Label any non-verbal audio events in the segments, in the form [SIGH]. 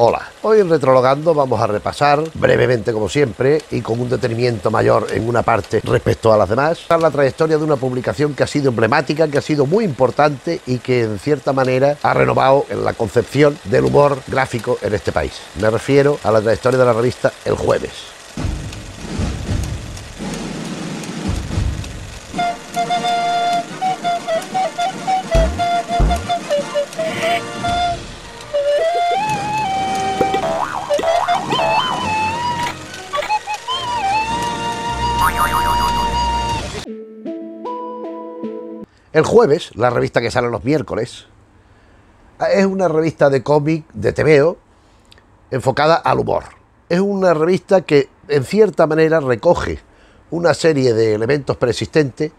Hola, hoy en Retrologando vamos a repasar brevemente como siempre y con un detenimiento mayor en una parte respecto a las demás, la trayectoria de una publicación que ha sido emblemática, que ha sido muy importante y que en cierta manera ha renovado la concepción del humor gráfico en este país. Me refiero a la trayectoria de la revista El Jueves. El jueves, la revista que sale los miércoles, es una revista de cómic, de tebeo, enfocada al humor. Es una revista que en cierta manera recoge una serie de elementos preexistentes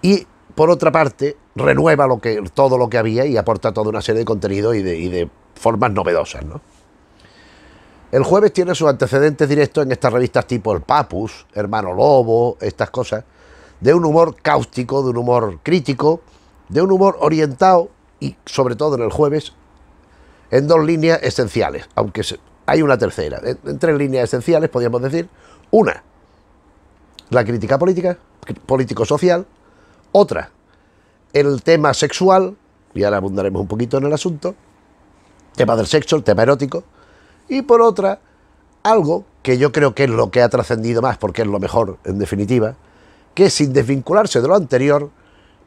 y por otra parte renueva lo que, todo lo que había y aporta toda una serie de contenidos y de, y de formas novedosas. ¿no? El jueves tiene sus antecedentes directos en estas revistas tipo El Papus, Hermano Lobo, estas cosas, de un humor cáustico, de un humor crítico, de un humor orientado y sobre todo en el jueves, en dos líneas esenciales, aunque hay una tercera, en, tres líneas esenciales podríamos decir, una, la crítica política, político-social, otra, el tema sexual, y ahora abundaremos un poquito en el asunto, tema del sexo, el tema erótico, y por otra, algo que yo creo que es lo que ha trascendido más, porque es lo mejor en definitiva, que sin desvincularse de lo anterior,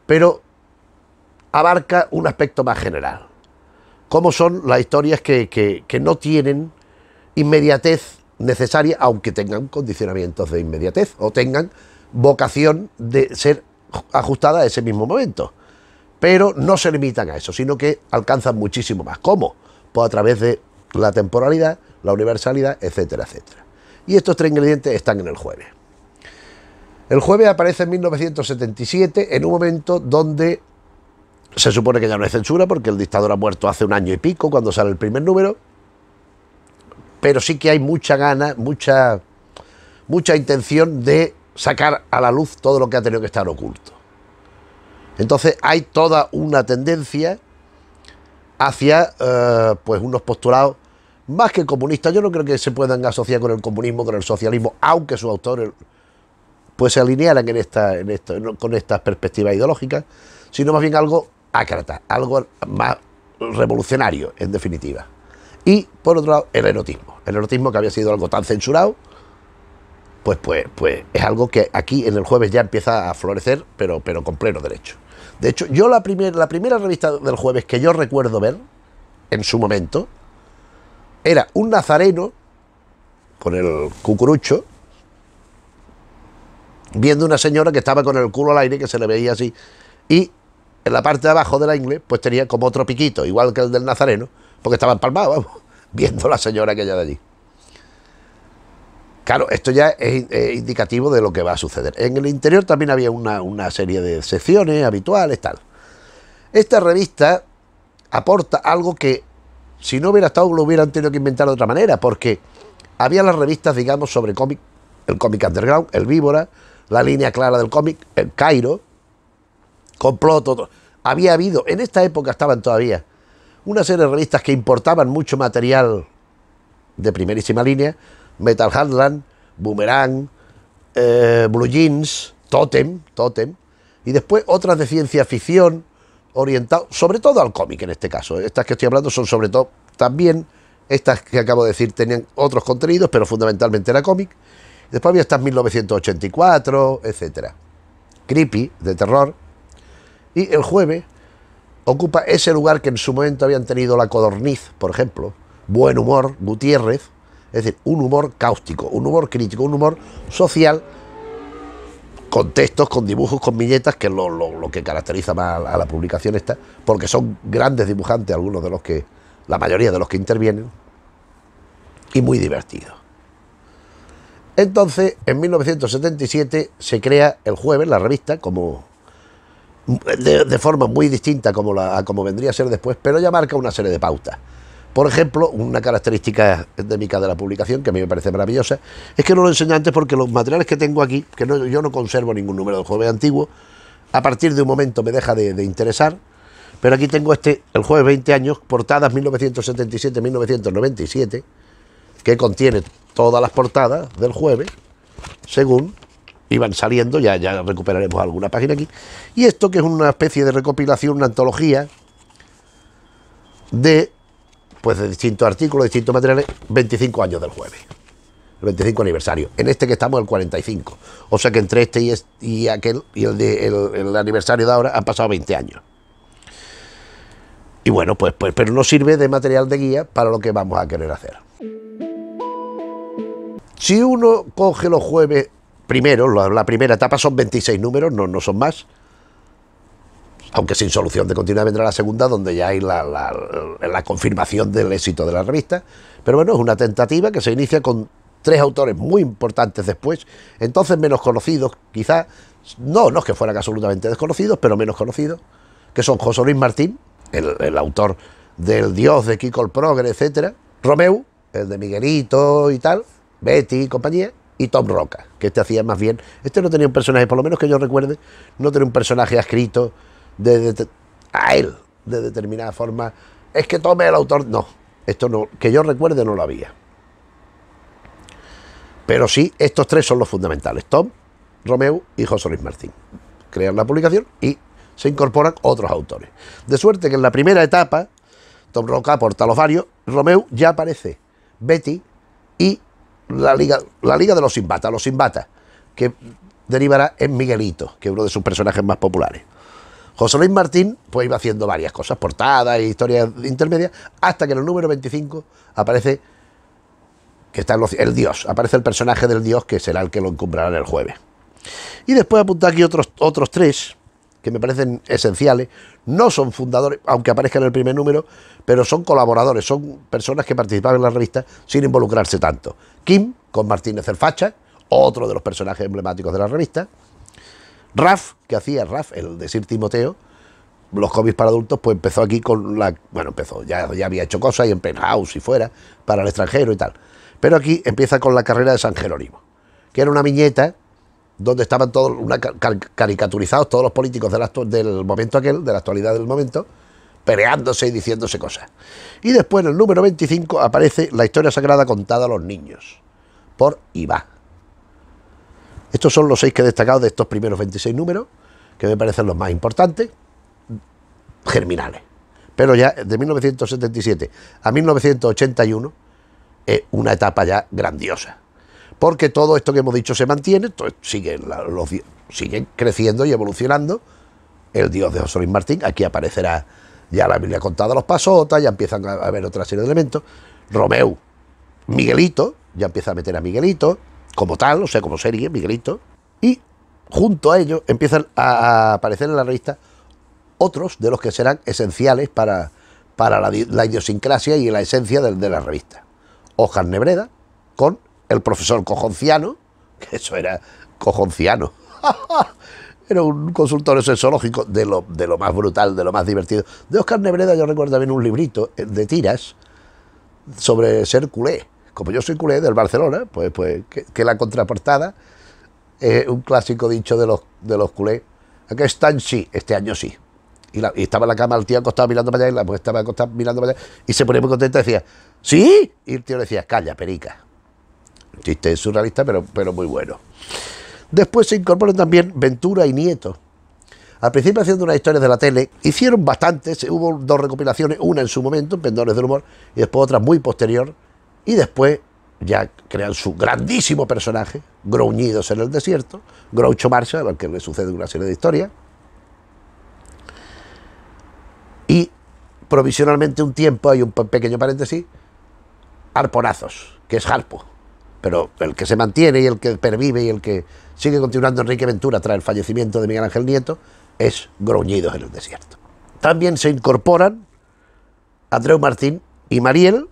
pero abarca un aspecto más general. Cómo son las historias que, no tienen inmediatez necesaria, aunque tengan condicionamientos de inmediatez o tengan vocación de ser ajustada a ese mismo momento. Pero no se limitan a eso, sino que alcanzan muchísimo más. ¿Cómo? Pues a través de la temporalidad, la universalidad, etcétera, etcétera. Y estos tres ingredientes están en el jueves. El jueves aparece en 1977, en un momento donde se supone que ya no hay censura, porque el dictador ha muerto hace un año y pico, cuando sale el primer número, pero sí que hay mucha gana, mucha, mucha intención de sacar a la luz todo lo que ha tenido que estar oculto. Entonces hay toda una tendencia hacia eh, pues unos postulados más que comunistas. Yo no creo que se puedan asociar con el comunismo, con el socialismo, aunque sus autores pues se alinearan en esta, en esto, con estas perspectivas ideológicas, sino más bien algo ácrata, algo más revolucionario, en definitiva. Y por otro lado, el erotismo. El erotismo que había sido algo tan censurado, pues, pues, pues es algo que aquí en el jueves ya empieza a florecer, pero, pero con pleno derecho. De hecho, yo la, la primera revista del jueves que yo recuerdo ver, en su momento, era un nazareno con el cucurucho viendo una señora que estaba con el culo al aire, que se le veía así, y en la parte de abajo de la ingle, pues tenía como otro piquito, igual que el del nazareno, porque estaba empalmado, vamos, [LAUGHS] viendo la señora aquella de allí. Claro, esto ya es, indicativo de lo que va a suceder. En el interior también había una, una serie de secciones habituales, tal. Esta revista aporta algo que, si no hubiera estado, lo hubieran tenido que inventar de otra manera, porque había las revistas, digamos, sobre cómic, el cómic underground, el víbora, la línea clara del cómic, el Cairo, con había habido, en esta época estaban todavía, una serie de revistas que importaban mucho material de primerísima línea, Metal Heartland, Boomerang, eh, Blue Jeans, Totem, Totem, y después otras de ciencia ficción, orientado sobre todo al cómic en este caso. Estas que estoy hablando son sobre todo también, estas que acabo de decir tenían otros contenidos, pero fundamentalmente era cómic. Después había estas 1984, etc. Creepy, de terror. Y el jueves ocupa ese lugar que en su momento habían tenido La Codorniz, por ejemplo, Buen Humor, Gutiérrez, es decir, un humor cáustico, un humor crítico, un humor social, con textos, con dibujos, con viñetas, que es lo, lo, que caracteriza más a la publicación esta, porque son grandes dibujantes algunos de los que, la mayoría de los que intervienen, y muy divertidos. Entonces, en 1977 se crea el jueves la revista, como de, forma muy distinta como la, a como vendría a ser después, pero ya marca una serie de pautas. Por ejemplo, una característica endémica de la publicación que a mí me parece maravillosa es que no lo enseño antes porque los materiales que tengo aquí, que yo no conservo ningún número del jueves antiguo, a partir de un momento me deja de, de interesar, pero aquí tengo este, el jueves 20 años, portadas 1977-1997 que contiene todas las portadas del jueves, según iban saliendo, ya, ya recuperaremos alguna página aquí. Y esto que es una especie de recopilación, una antología de pues de distintos artículos, distintos materiales, 25 años del jueves. El 25 aniversario. En este que estamos el 45. O sea que entre este y, y aquel y el, aniversario de ahora han pasado 20 años. Y bueno, pues, pues pero nos sirve de material de guía para lo que vamos a querer hacer. Si uno coge los jueves primero, la, primera etapa son 26 números, no, son más aunque sin solución de continuidad vendrá la segunda, donde ya hay la, la, confirmación del éxito de la revista. Pero bueno, es una tentativa que se inicia con tres autores muy importantes después, entonces menos conocidos, quizás, no, no es que fueran absolutamente desconocidos, pero menos conocidos, que son José Luis Martín, el, autor del Dios de Kiko Progre, etcétera... Romeu, el de Miguelito y tal, Betty y compañía, y Tom Roca, que este hacía más bien. Este no tenía un personaje, por lo menos que yo recuerde, no tenía un personaje escrito de, a él de determinada forma. Es que es el autor. No, esto no, que yo recuerde no lo había. Pero sí, estos tres son los fundamentales: Tom, Romeo y José Luis Martín. Crean la publicación y se incorporan otros autores. De suerte que en la primera etapa, Tom Roca aporta los varios, Romeo ya aparece, Betty y la liga, la liga de los Simbatas, los Simbata, que derivará en Miguelito, que es uno de sus personajes más populares. José Luis Martín pues iba haciendo varias cosas, portadas e historias intermedias, hasta que en el número 25 aparece que está el dios, aparece el personaje del dios que será el que lo encumbrará el jueves. Y después apunta aquí otros, otros tres, que me parecen esenciales, no son fundadores, aunque aparezcan en el primer número, pero son colaboradores, son personas que participaban en la revista sin involucrarse tanto. Kim, con Martínez el otro de los personajes emblemáticos de la revista. Raf, que hacía Raf, el decir Timoteo, los cómics para adultos, pues empezó aquí con la. Bueno, empezó, ya, ya había hecho cosas y en Penthouse y fuera, para el extranjero y tal. Pero aquí empieza con la carrera de San Jerónimo, que era una viñeta donde estaban todos caricaturizados todos los políticos del, del momento aquel, de la actualidad del momento, peleándose y diciéndose cosas. Y después, en el número 25, aparece la historia sagrada contada a los niños, por Iba Estos son los seis que he destacado de estos primeros 26 números, que me parecen los más importantes, germinales. Pero ya de 1977 a 1981 es una etapa ya grandiosa porque todo esto que hemos dicho se mantiene, siguen creciendo y evolucionando. El dios de José Luis Martín, aquí aparecerá ya la Biblia contada los pasotas, ya empiezan a haber otra serie de elementos. Romeo, Miguelito, ya empieza a meter a Miguelito como tal, o sea, como serie, Miguelito. Y junto a ello empiezan a aparecer en la revista otros de los que serán esenciales para, para la, idiosincrasia y la esencia de, la revista. Ojas Nebreda, con el profesor Cojonciano, que eso era Cojonciano, [LAUGHS] era un consultor sexológico de lo, de lo más brutal, de lo más divertido. De Oscar Nebreda yo recuerdo también un librito eh, de tiras sobre ser culé. Como yo soy culé del Barcelona, pues, pues que, la contraportada es un clásico dicho de los, de los culés. Aquí están sí, este año sí. Y, estaba en la cama, el tío acostado mirando para allá, y la mujer estaba acostada mirando para allá, y se ponía muy contenta y decía, ¿sí? Y el tío le decía, calla, perica. Chiste surrealista, pero, pero muy bueno. Después se incorporan también Ventura y Nieto. Al principio haciendo unas historias de la tele, hicieron bastantes, eh, hubo dos recopilaciones, una en su momento, Pendones del Humor, y después otra muy posterior, y después ya crean su grandísimo personaje, Groñidos en el Desierto, Groucho Marshall, al que le sucede una serie de historias, y provisionalmente un tiempo, hay un pequeño paréntesis, Arponazos, que es Harpo, pero el que se mantiene y el que pervive y el que sigue continuando Enrique Ventura tras el fallecimiento de Miguel Ángel Nieto es Gruñidos en el Desierto. También se incorporan Andreu Martín y Mariel,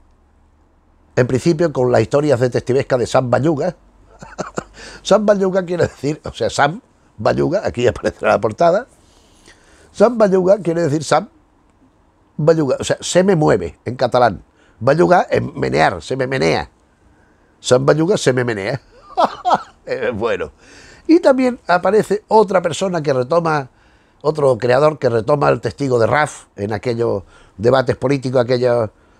en principio con las historias testivesca de Sam Bayuga. [LAUGHS] Sam Bayuga quiere decir, o sea, Sam Bayuga, aquí aparecerá la portada. Sam Bayuga quiere decir Sam Bayuga, o sea, se me mueve en catalán. Bayuga es menear, se me menea. Sambayuga se me menea. [LAUGHS] Eh, bueno. Y también aparece otra persona que retoma, otro creador que retoma el testigo de Raf en aquellos debates políticos,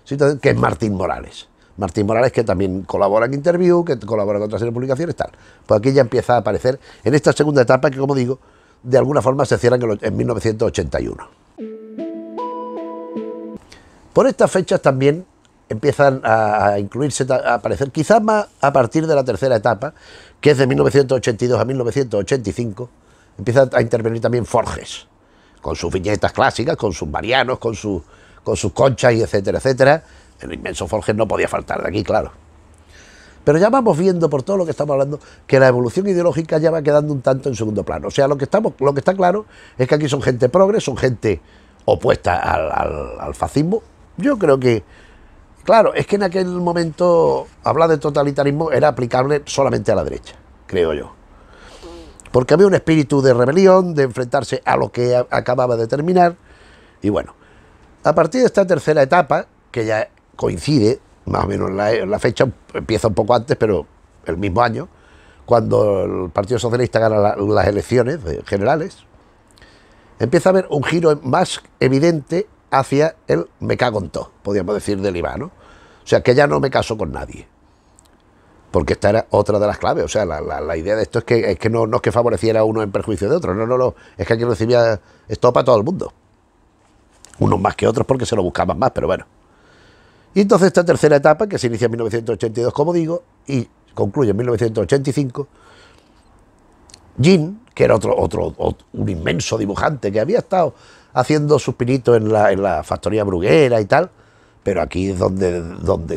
situación... que es Martín Morales. Martín Morales que también colabora en Interview, que colabora con otras publicaciones, tal. Pues aquí ya empieza a aparecer en esta segunda etapa que, como digo, de alguna forma se cierra en 1981. Por estas fechas también empiezan a, incluirse, a aparecer, quizás más a partir de la tercera etapa, que es de 1982 a 1985, empiezan a intervenir también Forges, con sus viñetas clásicas, con sus marianos, con, su, con sus conchas y etcétera, etcétera. El inmenso Forges no podía faltar de aquí, claro. Pero ya vamos viendo por todo lo que estamos hablando que la evolución ideológica ya va quedando un tanto en segundo plano. O sea, lo que, estamos, lo que está claro es que aquí son gente progre, son gente opuesta al fascismo. Yo creo que Claro, es que en aquel momento hablar de totalitarismo era aplicable solamente a la derecha, creo yo. Porque había un espíritu de rebelión, de enfrentarse a lo que acababa de terminar. Y bueno, a partir de esta tercera etapa, que ya coincide, más o menos la, fecha, empieza un poco antes, pero el mismo año, cuando el Partido Socialista gana las elecciones generales, empieza a haber un giro más evidente hacia el me cago en todo, podríamos decir del IVA, O sea, que ya no me caso con nadie. Porque esta era otra de las claves. O sea, la, idea de esto es que, es no, es que favoreciera a uno en perjuicio de otro. No, no, Es que aquí recibía esto para todo el mundo. Unos más que otros porque se lo buscaban más, pero bueno. Y entonces esta tercera etapa, que se inicia en 1982, como digo, y concluye en 1985, Jean, que era otro, otro un inmenso dibujante que había estado haciendo sus pinitos en la, factoría bruguera y tal, pero aquí es donde,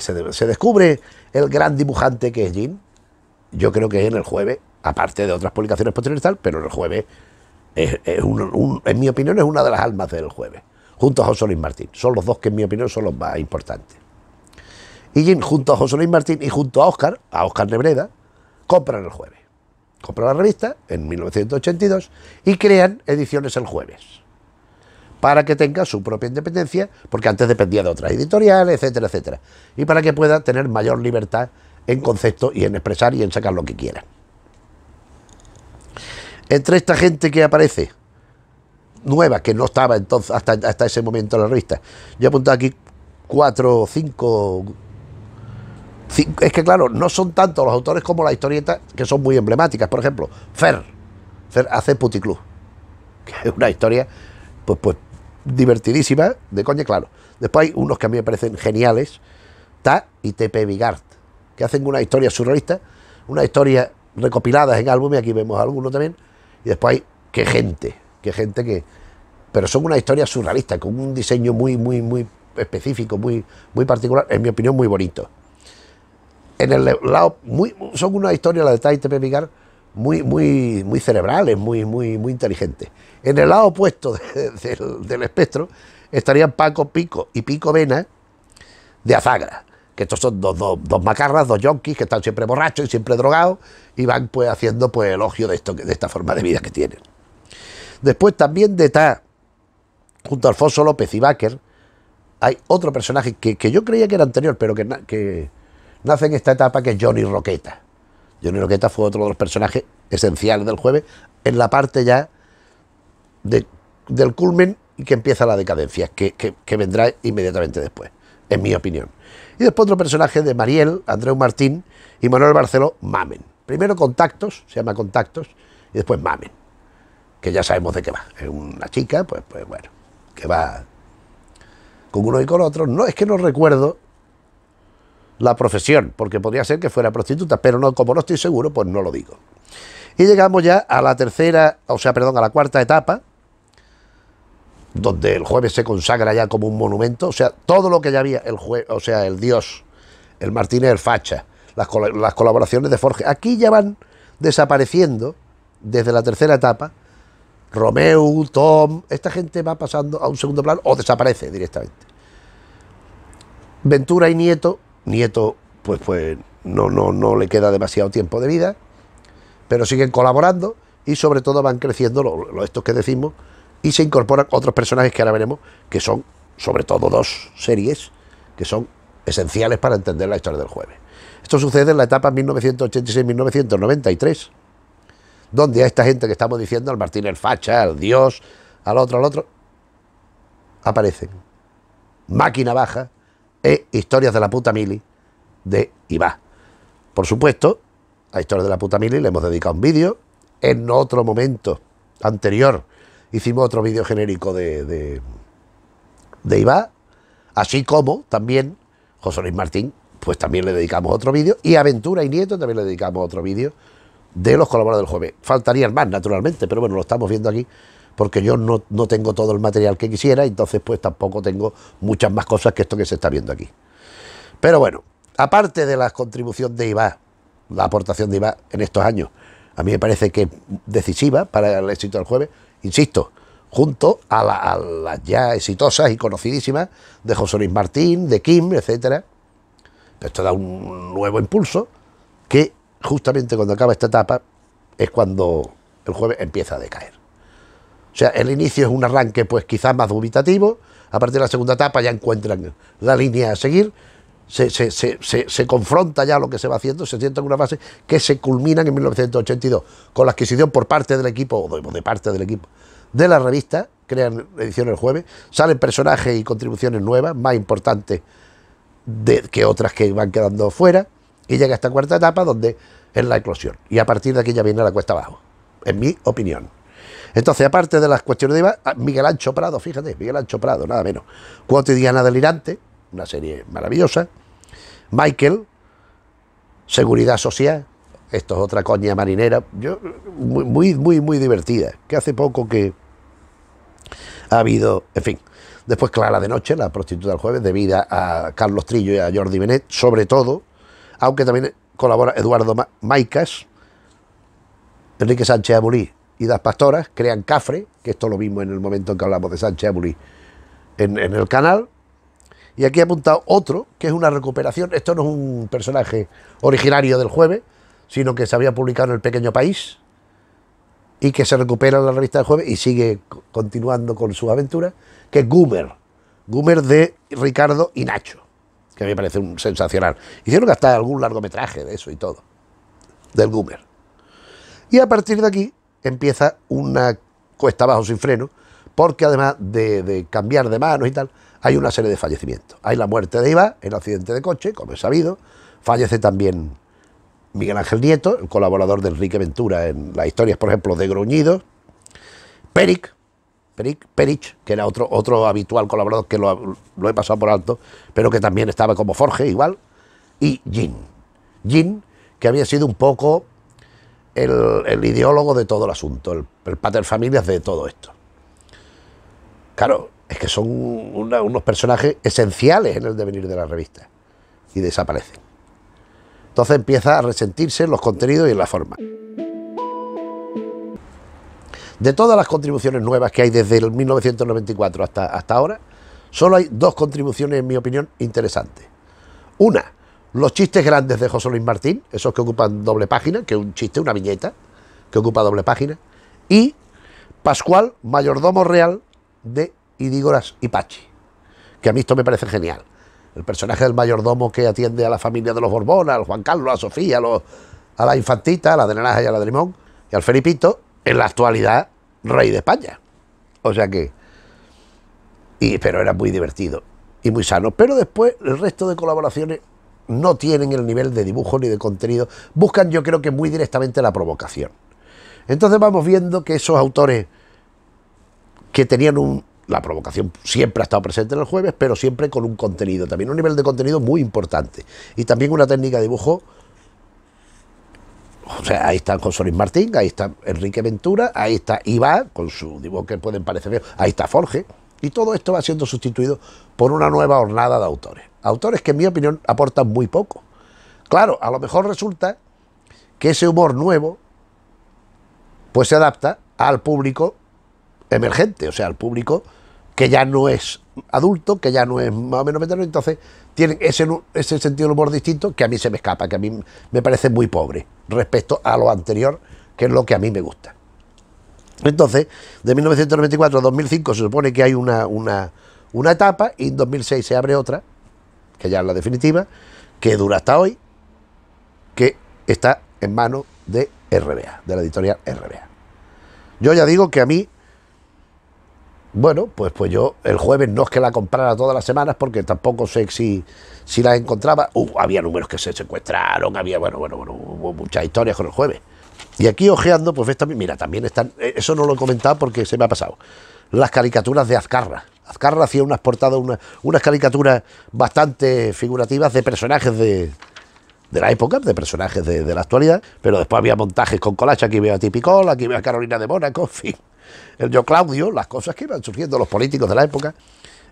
se, descubre el gran dibujante que es Jim. Yo creo que es en el jueves, aparte de otras publicaciones posteriores tal, pero en el jueves, es, en mi opinión, es una de las almas del jueves, junto a José Luis Martín. Son los dos que, en mi opinión, son los más importantes. Y Jim, junto a José Luis Martín y junto a Oscar, a Oscar Nebreda, compran el jueves. Compran la revista en 1982 y crean ediciones el jueves para que tenga su propia independencia, porque antes dependía de otras editoriales, etcétera, etcétera, y para que pueda tener mayor libertad en concepto y en expresar y en sacar lo que quiera. Entre esta gente que aparece, nueva, que no estaba entonces hasta, ese momento en la revista, yo he apuntado aquí cuatro o cinco, Es que claro, no son tanto los autores como las historietas que son muy emblemáticas. Por ejemplo, Fer, Fer hace Puticlub, que es una historia pues, pues ...divertidísima, de coña, claro. Después hay unos que a mí me parecen geniales, Ta y Tepe Vigart que hacen una historia surrealista, una historia recopilada en álbumes, aquí vemos alguno también, y después hay qué gente, qué gente que... Pero son una historia surrealista, con un diseño muy, muy, muy específico, muy, muy particular, en mi opinión muy bonito. En el lado, muy, son una historia, la de y Tepe Vigart muy, muy, muy cerebrales, muy, muy, muy inteligentes. En el lado opuesto del, espectro estarían Paco Pico y Pico Vena de Azagra, que estos son dos, macarras, dos yonkis que están siempre borrachos y siempre drogados y van pues haciendo pues elogio de, esto, de esta forma de vida que tienen. Después también de Ta junto a Alfonso López y Báquer, hay otro personaje que, yo creía que era anterior, pero que, que nace en esta etapa, que es Johnny Roqueta Johnny Roqueta fue otro de los personajes esenciales del jueves, en la parte ya del culmen y que empieza la decadencia, que, vendrá inmediatamente después, en mi opinión. Y después otro personaje de Mariel, Andreu Martín y Manuel Barceló, Mamen. Primero Contactos, se llama Contactos, y después Mamen, que ya sabemos de qué va. Es una chica, pues, pues bueno, que va con uno y con otro. No, es que no recuerdo la profesión, porque podría ser que fuera prostituta, pero no, como no estoy seguro, pues no lo digo. Y llegamos ya a la tercera, o sea, perdón, a la cuarta etapa, donde el jueves se consagra ya como un monumento, o sea, todo lo que ya había el juez. o sea, el dios, el Martínez el Facha, las, las colaboraciones de Forge, aquí ya van desapareciendo desde la tercera etapa, Romeo, Tom, esta gente va pasando a un segundo plano o desaparece directamente. Ventura y Nieto Nieto, pues, pues no, no, no le queda demasiado tiempo de vida, pero siguen colaborando y sobre todo van creciendo lo estos que decimos y se incorporan otros personajes que ahora veremos, que son sobre todo dos series que son esenciales para entender la historia del jueves. Esto sucede en la etapa 1986-1993, donde a esta gente que estamos diciendo, al Martín el Facha, al Dios, al otro, al otro, aparecen. Máquina baja, es Historias de la puta mili de Ibá. Por supuesto, a Historias de la puta mili le hemos dedicado un vídeo. En otro momento anterior hicimos otro vídeo genérico de, de, Ibá. Así como también José Luis Martín, pues también le dedicamos otro vídeo. Y Aventura y Nieto también le dedicamos otro vídeo de los colaboradores del jueves. Faltarían más, naturalmente, pero bueno, lo estamos viendo aquí porque yo no, tengo todo el material que quisiera, entonces pues tampoco tengo muchas más cosas que esto que se está viendo aquí. Pero bueno, aparte de la contribución de IVA, la aportación de IVA en estos años, a mí me parece que es decisiva para el éxito del jueves, insisto, junto a, las ya exitosas y conocidísimas de José Luis Martín, de Kim, etcétera. Esto da un nuevo impulso que justamente cuando acaba esta etapa es cuando el jueves empieza a decaer. O sea, el inicio es un arranque pues quizás más dubitativo, a partir de la segunda etapa ya encuentran la línea a seguir, se, se, se, se, confronta ya lo que se va haciendo, se sienta en una fase que se culmina en 1982 con la adquisición por parte del equipo, o de, parte del equipo, de la revista, crean edición el jueves, salen personajes y contribuciones nuevas, más importantes de, que otras que van quedando fuera, y llega esta cuarta etapa donde es la eclosión. Y a partir de aquí ya viene la cuesta abajo, en mi opinión. Entonces, aparte de las cuestiones de ah, Miguel Ancho Prado, fíjate, Miguel Ancho Prado, nada menos. Cuotidiana Delirante, una serie maravillosa. Michael, Seguridad Social, esto es otra coña marinera, yo, muy, muy, muy, divertida, que hace poco que ha habido, en fin. Después Clara de Noche, la prostituta del jueves, debida a Carlos Trillo y a Jordi Benet, sobre todo, aunque también colabora Eduardo Maicas, Enrique Sánchez Abulí, y las pastoras crean Cafre, que esto lo mismo en el momento en que hablamos de Sánchez Amulí, en, el canal. Y aquí he apuntado otro, que es una recuperación. Esto no es un personaje originario del jueves, sino que se había publicado en El Pequeño País y que se recupera en la revista del jueves y sigue continuando con sus aventura... que es Goomer. Goomer de Ricardo y Nacho, que a mí me parece un sensacional. Hicieron hasta algún largometraje de eso y todo, del Goomer. Y a partir de aquí empieza una cuesta abajo sin freno, porque además de, cambiar de manos y tal, hay una serie de fallecimientos. Hay la muerte de Iván... el accidente de coche, como he sabido, fallece también Miguel Ángel Nieto, el colaborador de Enrique Ventura en las historias, por ejemplo, de Gruñido... Peric, Peric, Perich, que era otro, otro habitual colaborador que lo, he pasado por alto, pero que también estaba como Forge igual, y Gin... ...Gin, que había sido un poco el, ideólogo de todo el asunto, el, pater familias de todo esto. Claro, es que son unos personajes esenciales en el devenir de la revista y desaparecen. Entonces empieza a resentirse en los contenidos y en la forma. De todas las contribuciones nuevas que hay desde el 1994 hasta, hasta ahora, solo hay dos contribuciones, en mi opinión, interesantes. Una, los chistes grandes de José Luis Martín, esos que ocupan doble página, que es un chiste, una viñeta, que ocupa doble página. Y Pascual, mayordomo real de Idígoras y Pachi, que a mí esto me parece genial. El personaje del mayordomo que atiende a la familia de los Borbón, al Juan Carlos, a Sofía, a, los, a la infantita, a la de y a la de limón, y al Felipito, en la actualidad rey de España. O sea que... Y, pero era muy divertido y muy sano. Pero después el resto de colaboraciones no tienen el nivel de dibujo ni de contenido, buscan yo creo que muy directamente la provocación. Entonces vamos viendo que esos autores que tenían un... La provocación siempre ha estado presente en el jueves, pero siempre con un contenido, también un nivel de contenido muy importante. Y también una técnica de dibujo o sea, ahí están José Luis Martín, ahí está Enrique Ventura, ahí está Iván, con su dibujo que pueden parecer ahí está Forge. Y todo esto va siendo sustituido por una nueva jornada de autores autores que en mi opinión aportan muy poco. Claro, a lo mejor resulta que ese humor nuevo pues se adapta al público emergente, o sea, al público que ya no es adulto, que ya no es más o menos veterano, entonces tienen ese, ese sentido del humor distinto que a mí se me escapa, que a mí me parece muy pobre respecto a lo anterior, que es lo que a mí me gusta. Entonces, de 1994 a 2005 se supone que hay una, una etapa y en 2006 se abre otra, que ya es la definitiva, que dura hasta hoy, que está en manos de RBA, de la editorial RBA. Yo ya digo que a mí, bueno, pues, pues yo el jueves no es que la comprara todas las semanas porque tampoco sé si, si las encontraba. Uh, había números que se secuestraron, había, bueno, bueno, bueno, hubo muchas historias con el jueves. Y aquí ojeando, pues ves también, mira, también están, eh, eso no lo he comentado porque se me ha pasado, las caricaturas de Azcarra. Azcarra hacía unas portadas, unas caricaturas bastante figurativas de personajes de, la época, de personajes de, la actualidad, pero después había montajes con colacha, aquí veo a Tipicol, aquí veo a Carolina de Mónaco, [LAUGHS] en fin, el yo Claudio, las cosas que iban surgiendo los políticos de la época,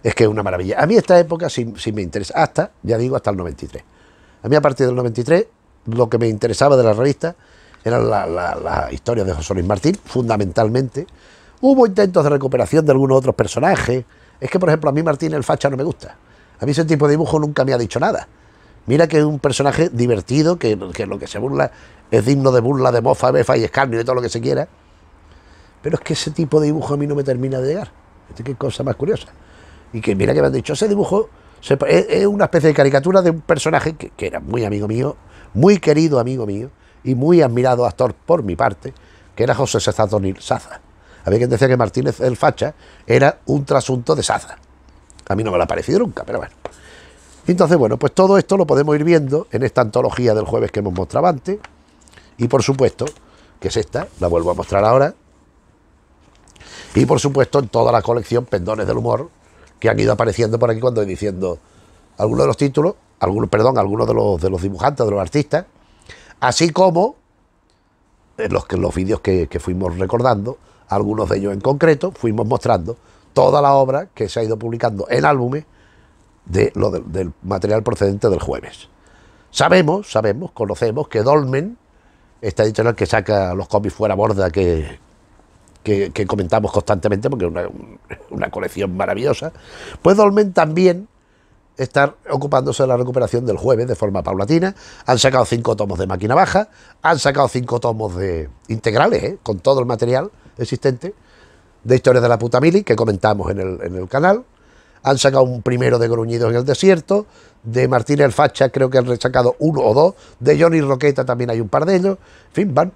es que es una maravilla. A mí esta época sí, me interesa, hasta, ya digo, hasta el 93. A mí a partir del 93 lo que me interesaba de la revista eran las historias de José Luis Martín, fundamentalmente. Hubo intentos de recuperación de algunos otros personajes, es que, por ejemplo, a mí Martín el facha no me gusta. A mí ese tipo de dibujo nunca me ha dicho nada. Mira que es un personaje divertido, que, lo que se burla es digno de burla, de mofa, befa y escarnio y todo lo que se quiera. Pero es que ese tipo de dibujo a mí no me termina de llegar. Este, qué cosa más curiosa. Y que mira que me han dicho, ese dibujo es, una especie de caricatura de un personaje que, era muy amigo mío, muy querido amigo mío y muy admirado actor por mi parte, que era José Sazatonil Saza había quien decía que Martínez el Facha era un trasunto de Saza. A mí no me lo ha parecido nunca, pero bueno. Entonces, bueno, pues todo esto lo podemos ir viendo en esta antología del jueves que hemos mostrado antes. Y por supuesto, que es esta, la vuelvo a mostrar ahora. Y por supuesto, en toda la colección Pendones del Humor, que han ido apareciendo por aquí cuando he diciendo algunos de los títulos, algunos, perdón, algunos de los, de los dibujantes, de los artistas, así como en los, los vídeos que, que fuimos recordando, algunos de ellos en concreto, fuimos mostrando toda la obra que se ha ido publicando en álbumes de lo del material procedente del jueves. Sabemos, sabemos, conocemos que Dolmen, ...está editorial que saca los cómics fuera borda que, que, comentamos constantemente porque es una, colección maravillosa, pues Dolmen también está ocupándose de la recuperación del jueves de forma paulatina. Han sacado cinco tomos de máquina baja, han sacado cinco tomos de integrales, ¿eh? con todo el material existente, de historias de la puta mili, que comentamos en el, en el canal. Han sacado un primero de Gruñidos en el Desierto, de Martín el Facha creo que han rechacado uno o dos, de Johnny Roqueta también hay un par de ellos, en fin, van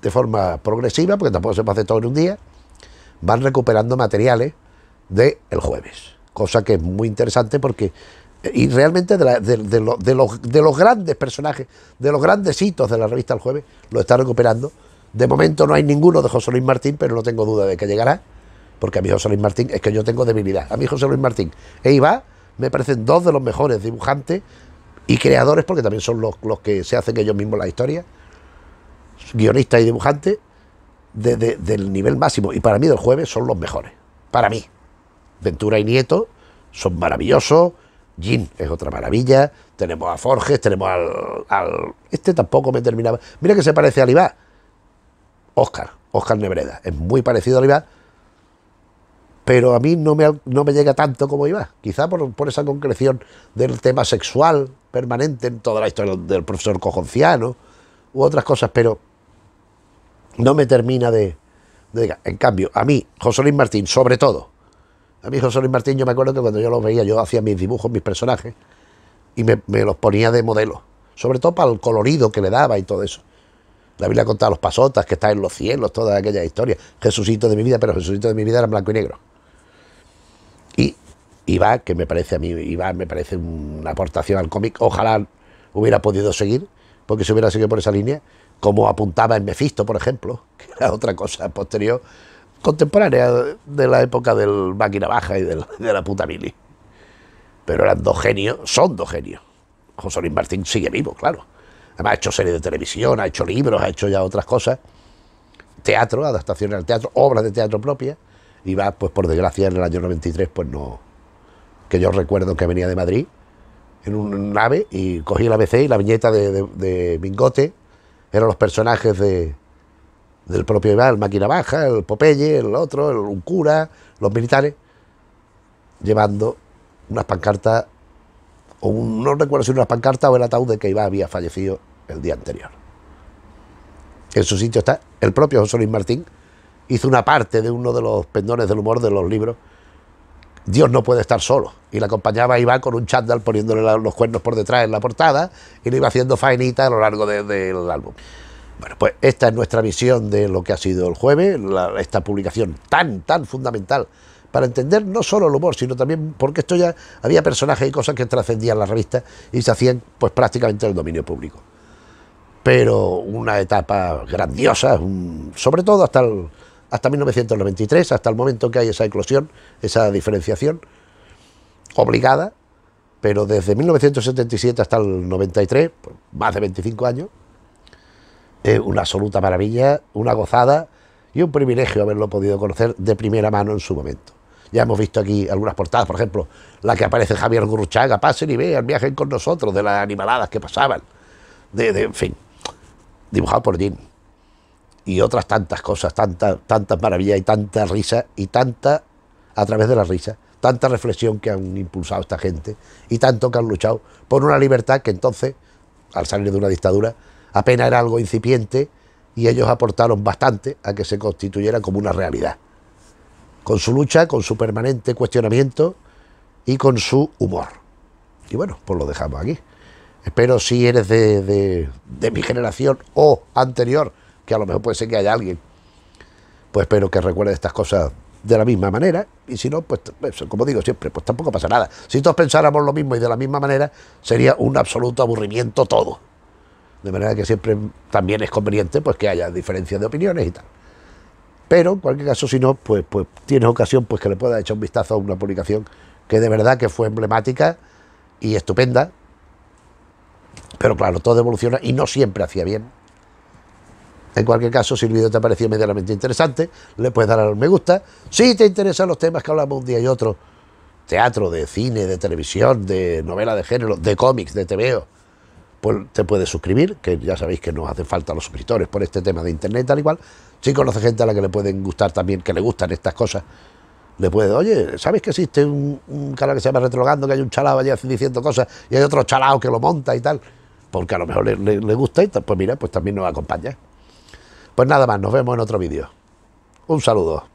de forma progresiva, porque tampoco se puede hacer todo en un día, van recuperando materiales ...de el jueves, cosa que es muy interesante porque eh, y realmente de, de, los, de los grandes personajes, de los grandes hitos de la revista El Jueves, lo está recuperando de momento no hay ninguno de José Luis Martín, pero no tengo duda de que llegará, porque a mí José Luis Martín es que yo tengo debilidad. A mí José Luis Martín e Iba me parecen dos de los mejores dibujantes y creadores, porque también son los, los que se hacen ellos mismos la historia, guionistas y dibujantes, del nivel máximo. Y para mí del jueves son los mejores. Para mí. Ventura y Nieto son maravillosos. Jin es otra maravilla. Tenemos a Forges, tenemos al, Este tampoco me terminaba. Mira que se parece al Ivá... Oscar, Oscar Nebreda. Es muy parecido a Iván, pero a mí no me, no me llega tanto como Iván, Quizá por, esa concreción del tema sexual permanente en toda la historia del profesor Cojonciano u otras cosas, pero no me termina de, En cambio, a mí, José Luis Martín, sobre todo, a mí José Luis Martín, yo me acuerdo que cuando yo lo veía, yo hacía mis dibujos, mis personajes, y me, me los ponía de modelo, sobre todo para el colorido que le daba y todo eso. La Biblia contaba los pasotas, que está en los cielos, toda aquellas historias. Jesucito de mi vida, pero Jesucito de mi vida era blanco y negro. Y Iba, que me parece a mí, Iba me parece una aportación al cómic. Ojalá hubiera podido seguir, porque si hubiera seguido por esa línea, como apuntaba en Mephisto, por ejemplo, [LAUGHS] que era otra cosa posterior, contemporánea de la época del máquina baja y de la, de la puta mili. Pero eran dos genios, son dos genios. José Luis Martín sigue vivo, claro. Además, ha hecho series de televisión, ha hecho libros, ha hecho ya otras cosas. Teatro, adaptaciones al teatro, obras de teatro propias, Y va, pues por desgracia, en el año 93, pues no. Que yo recuerdo que venía de Madrid en un nave y cogí la ABC y la viñeta de, de, Bingote eran los personajes del propio Iván, el máquina baja, el Popeye, el otro, el, un cura, los militares, llevando unas pancartas o no recuerdo si una pancarta o el ataúd de que Iba había fallecido el día anterior. En su sitio está el propio José Luis Martín, hizo una parte de uno de los pendones del humor de los libros, Dios no puede estar solo, y la acompañaba Iván con un chándal poniéndole los cuernos por detrás en la portada y le iba haciendo faenita a lo largo del álbum. Bueno, pues esta es nuestra visión de lo que ha sido el jueves, esta publicación tan, tan fundamental para entender no solo el humor, sino también porque esto ya había personajes y cosas que trascendían las revistas y se hacían pues prácticamente el dominio público. Pero una etapa grandiosa, sobre todo hasta, hasta 1993, hasta el momento que hay esa eclosión, esa diferenciación obligada, pero desde 1977 hasta el 93, pues, más de 25 años, es una absoluta maravilla, una gozada y un privilegio haberlo podido conocer de primera mano en su momento. Ya hemos visto aquí algunas portadas, por ejemplo, la que aparece Javier Gurruchaga, pasen y vean, viajen con nosotros, de las animaladas que pasaban, de, en fin, dibujado por Jim. Y otras tantas cosas, tantas, tantas maravillas y tanta risa y tanta, a través de la risa, tanta reflexión que han impulsado esta gente y tanto que han luchado por una libertad que entonces, al salir de una dictadura, apenas era algo incipiente y ellos aportaron bastante a que se constituyera como una realidad con su lucha, con su permanente cuestionamiento y con su humor. Y bueno, pues lo dejamos aquí. Espero si eres de, mi generación o anterior, que a lo mejor puede ser que haya alguien, pues espero que recuerde estas cosas de la misma manera. Y si no, pues como digo siempre, pues tampoco pasa nada. Si todos pensáramos lo mismo y de la misma manera, sería un absoluto aburrimiento todo. De manera que siempre también es conveniente pues que haya diferencias de opiniones y tal. Pero, en cualquier caso, si no, pues, pues, tienes ocasión pues que le puedas echar un vistazo a una publicación que de verdad que fue emblemática y estupenda. Pero claro, todo evoluciona y no siempre hacía bien. En cualquier caso, si el vídeo te ha parecido medianamente interesante, le puedes dar al me gusta. Si te interesan los temas que hablamos un día y otro, teatro, de cine, de televisión, de novela de género, de cómics, de TVO, pues te puedes suscribir, que ya sabéis que nos hacen falta los suscriptores por este tema de internet, tal igual cual. Si conoce gente a la que le pueden gustar también, que le gustan estas cosas, le puede, oye, ¿sabes que existe un, canal que se llama Retrogando, que hay un chalado allí diciendo cosas y hay otro chalado que lo monta y tal? Porque a lo mejor le, le gusta y pues mira, pues también nos acompaña. Pues nada más, nos vemos en otro vídeo. Un saludo.